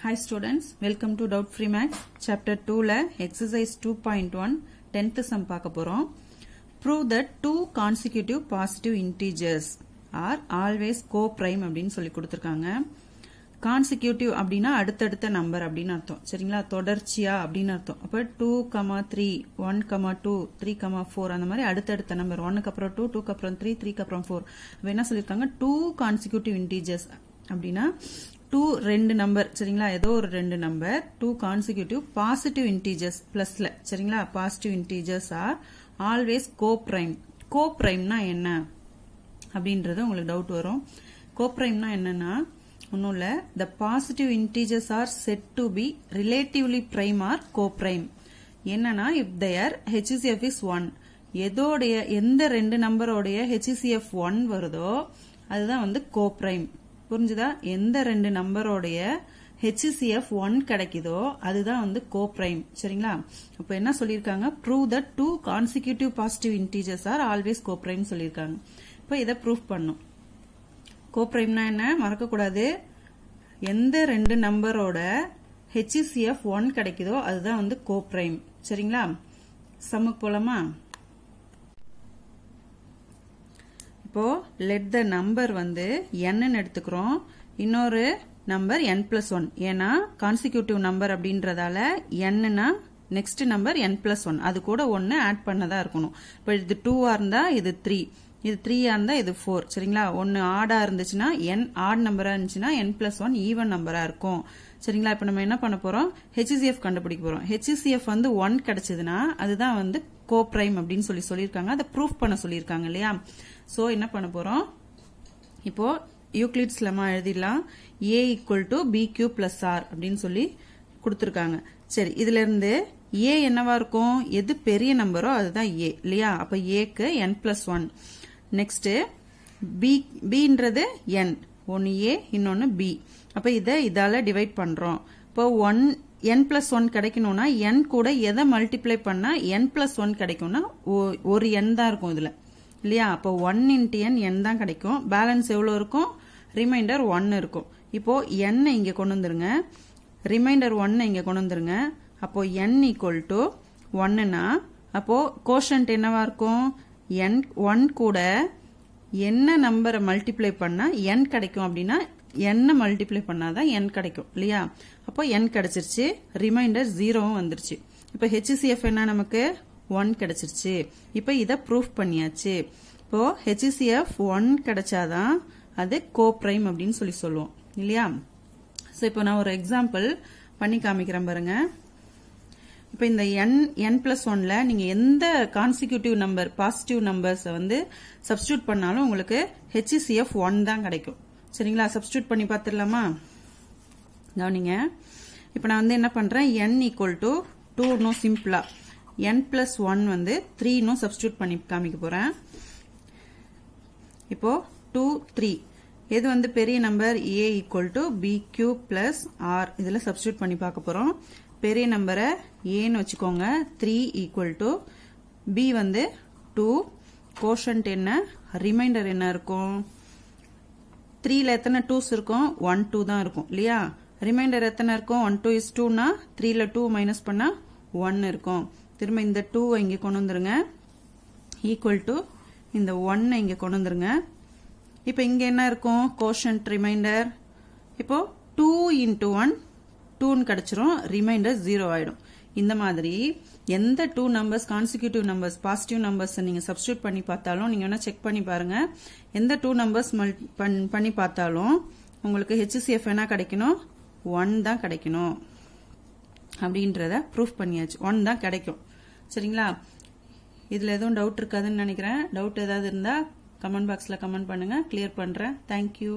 hi students welcome to doubt free maths chapter டூவில் exercise two point one tenth sum பார்க்க போகிறோம் prove that two consecutive positive integers are always go coprime அப்படின்னு சொல்லி கொடுத்துருக்காங்க consecutive அப்படின்னா அடுத்தடுத்த number அப்படின்னு அர்த்தம் சரிங்களா தொடர்ச்சியா அப்படின்னு அர்த்தம் அப்போ two comma three one comma two three comma four அந்த மாதிரி அடுத்தடுத்த நம்பர் ஒன்னுக்கு அப்புறம் டூ டூக்கு அப்புறம் த்ரீ த்ரீக்கு அப்புறம் ஃபோர் என்ன சொல்லியிருக்காங்க டூ கான்சிக்யூட்டிவ் இன்டீஜர்ஸ் அப்படின்னா டூ ரெண்டு நம்பர் சரிங்களா ஏதோ ஒரு ரெண்டு number two consecutive positive integers பிளஸ்ல சரிங்களா positive integers are always go prime co பிரைம்னா என்ன அப்படின்றது உங்களுக்கு டவுட் வரும் கோ பிரைம்னா என்னன்னா ஒன்றும் இல்லை the positive integers are said to be relatively prime or co prime என்னன்னா if their HCF is one எதோடைய எந்த ரெண்டு நம்பரோடைய ஹெச்இசிஎஃப் ஒன் வருதோ அதுதான் வந்து கோ பிரைம் புரிஞ்சுதா எந்த ரெண்டு நம்பரோடைய ஹெச்சிசிஎஃப் ஒன் கிடைக்குதோ அதுதான் வந்து கோ பிரைம் சரிங்களா இப்போ என்ன சொல்லிருக்காங்க prove the two consecutive positive integers are always go prime சொல்லியிருக்காங்க இப்போ இதை ப்ரூவ் பண்ணும் கோ பிரைம்னா என்ன மறக்கக்கூடாது எந்த ரெண்டு நம்பரோட ஹெச்சிசிஎஃப் ஒன் கிடைக்குதோ அதுதான் வந்து கோ பிரைம் சரிங்களா சம்முக்கு போலாமா இப்போது லெட் த நம்பர் வந்து என்னன்னு எடுத்துக்கிறோம் இன்னொரு நம்பர் என் பிளஸ் ஒன் ஏன்னா கான்சிக்யூட்டிவ் நம்பர் அப்படின்றதால என்னன்னா next number n plus one அது கூட ஒன்று ஆட் பண்ணதா இருக்கணும் இப்போ இது டூ இருந்தால் இது த்ரீ இது த்ரீயாக இருந்தால் இது ஃபோர் சரிங்களா ஒன்று ஆடாக இருந்துச்சுன்னா என் ஆட் நம்பராக இருந்துச்சுன்னா என் பிளஸ் ஒன் ஈவன் நம்பராக இருக்கும் சரிங்களா இப்போ நம்ம என்ன பண்ண போகிறோம் ஹெச்சிசிஎஃப் கண்டுபிடிக்க போகிறோம் ஹெச்சிசிஎஃப் வந்து ஒன் கிடைச்சதுன்னா அதுதான் வந்து கோ அப்படின்னு சொல்லி சொல்லியிருக்காங்க அதை ப்ரூஃப் பண்ண சொல்லியிருக்காங்க இல்லையா ஸோ என்ன பண்ண போகிறோம் இப்போ யூக்ளிட்ஸ் லெமா எழுதிடலாம் a equal to b q plus r அப்படின்னு சொல்லி கொடுத்துருக்காங்க சரி இதுல இருந்து ஏ என்னவா இருக்கும் எது பெரிய நம்பரோ அதுதான் ஏ இல்லையா அப்ப ஏக்கு n plus one next b பின்றது என் ஒன்று ஏ இன்னொன்று பி அப்போ இதை இதால் டிவைட் பண்ணுறோம் இப்போ ஒன் என் பிளஸ் ஒன் கிடைக்கணும்னா என் கூட எதை மல்டிப்ளை பண்ணால் என் பிளஸ் ஒன் கிடைக்கும்னா ஒரு என் தான் இருக்கும் இதில் இல்லையா அப்போ ஒன் இன்ட்டு என் என் தான் கிடைக்கும் பேலன்ஸ் எவ்வளோ இருக்கும் ரிமைண்டர் ஒன் இருக்கும் இப்போது எண்ணை இங்கே கொண்டு வந்துருங்க ரிமைண்டர் ஒன்னை இங்கே கொண்டு வந்துருங்க அப்போது என் ஈக்குவல் டு ஒன்னுனா அப்போது கோஷன்ட் என்னவா இருக்கும் என் ஒன் கூட என்ன நம்பரை மல்டிப்ளை பண்ணால் என் கிடைக்கும் அப்படின்னா என்னை மல்டிப்ளை பண்ணால் தான் என் கிடைக்கும் இல்லையா அப்போ என் கிடைச்சிருச்சு ரிமைண்டர் ஜீரோவும் வந்துருச்சு இப்போ ஹெச்சிசிஎஃப் என்ன நமக்கு ஒன் கிடைச்சிருச்சு இப்போ இதை ப்ரூஃப் பண்ணியாச்சு இப்போ ஹெச்சிசிஎஃப் ஒன் கிடைச்சாதான் அது கோ பிரைம் அப்படின்னு சொல்லி சொல்லுவோம் இல்லையா ஸோ இப்போ நான் ஒரு எக்ஸாம்பிள் பண்ணி காமிக்கிறேன் பாருங்கள் இப்போ இந்த என் என் பிளஸ் ஒன்ல நீங்கள் எந்த கான்சிக்யூட்டிவ் நம்பர் பாசிட்டிவ் நம்பர்ஸை வந்து சப்ஸ்டியூட் பண்ணாலும் உங்களுக்கு ஹெச்சிசிஎஃப் ஒன் தான் கிடைக்கும் சரிங்களா சப்ஸ்டியூட் பண்ணி பார்த்துடலாமா கவனிங்க இப்போ நான் வந்து என்ன பண்ணுறேன் என் ஈக்குவல் டு நோ சிம்பிளா என் பிளஸ் ஒன் வந்து த்ரீனும் சப்ஸ்டியூட் பண்ணி காமிக்க போகிறேன் இப்போ டூ த்ரீ எது வந்து பெரிய number a equal to b q plus r இதில் சப்ஸ்டியூட் பண்ணி பார்க்க போகிறோம் பெரிய நம்பரை ஏன்னு வச்சுக்கோங்க த்ரீ ஈக்குவல் டு பி வந்து டூ கோஷன்ட் என்ன ரிமைண்டர் என்ன இருக்கும் த்ரீல எத்தனை டூஸ் இருக்கும் ஒன் டூ தான் இருக்கும் இல்லையா ரிமைண்டர் எத்தனை இருக்கும் ஒன் டூ இஸ் டூனா த்ரீல டூ மைனஸ் பண்ணால் ஒன் இருக்கும் திரும்ப இந்த டூ இங்கே கொண்டு வந்துருங்க ஈக்குவல் டு இந்த ஒன்னை இங்கே கொண்டு வந்துருங்க இப்போ இங்கே என்ன இருக்கும் கோஷன்ட் ரிமைண்டர் இப்போ டூ இன்டூ ஒன் டூன்னு கிடைச்சிரும் ரிமைண்டர் ஜீரோ ஆயிடும் இந்த மாதிரி எந்த two numbers consecutive numbers positive numbers நீங்க சப்ஸ்டியூட் பண்ணி பார்த்தாலும் நீங்க வேணா செக் பண்ணி பாருங்க எந்த டூ நம்பர்ஸ் பண்ணி பார்த்தாலும் உங்களுக்கு ஹெச்சிசிஎஃப் என்ன கிடைக்கணும் ஒன் தான் கிடைக்கணும் அப்படின்றத ப்ரூஃப் பண்ணியாச்சு ஒன் தான் கிடைக்கும் சரிங்களா இதுல எதுவும் டவுட் இருக்காதுன்னு நினைக்கிறேன் டவுட் ஏதாவது இருந்தா கமெண்ட் பாக்ஸ்ல கமெண்ட் பண்ணுங்க கிளியர் பண்றேன் தேங்க்யூ